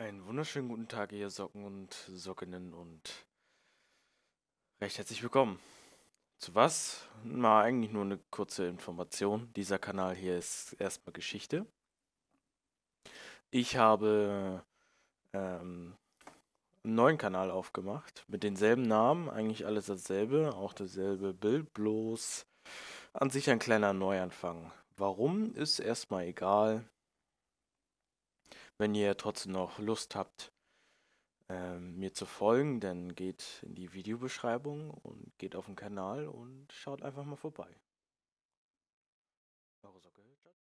Einen wunderschönen guten Tag, ihr Socken und Sockinnen und recht herzlich willkommen. Zu was? Na, eigentlich nur eine kurze Information. Dieser Kanal hier ist erstmal Geschichte. Ich habe ähm, einen neuen Kanal aufgemacht mit denselben Namen, eigentlich alles dasselbe, auch dasselbe Bild, bloß an sich ein kleiner Neuanfang. Warum ist erstmal egal. Wenn ihr trotzdem noch Lust habt, ähm, mir zu folgen, dann geht in die Videobeschreibung und geht auf den Kanal und schaut einfach mal vorbei.